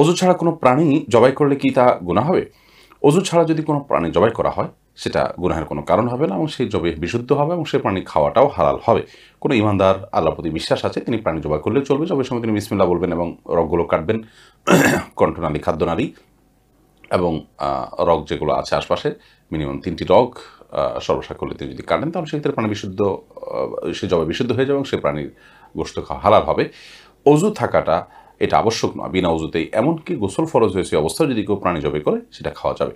অজু ছাড়া কোনো প্রাণী জবাই করলে কি তা গুণা হবে অজু ছাড়া যদি কোনো প্রাণী জবাই করা হয় সেটা গুনাহের কোনো কারণ হবে না এবং সেই জবে বিশুদ্ধ হবে এবং সেই প্রাণী খাওয়াটাও হালাল হবে কোনো ইমানদার আল্লাহ প্রতি বিশ্বাস আছে তিনি প্রাণী জবাই করলে চলবে জবের সময় তিনি মিসমিল্লা বলবেন এবং রগগুলো কাটবেন কণ্ঠনালী খাদ্যনালী এবং রগ যেগুলো আছে আশপাশে মিনিমাম তিনটি রগ সর্বসা করলে তিনি যদি কাটেন তাহলে সেক্ষেত্রে প্রাণী বিশুদ্ধ সে জবে বিশুদ্ধ হয়ে যাবে এবং সে প্রাণীর গোষ্ঠ খাওয়া হালাল হবে অজু থাকাটা এটা আবশ্যক নয় বিনা উজুতেই এমনকি গোসল ফরজ হয়েছে অবস্থায় যদি কেউ প্রাণী জবে করে সেটা খাওয়া যাবে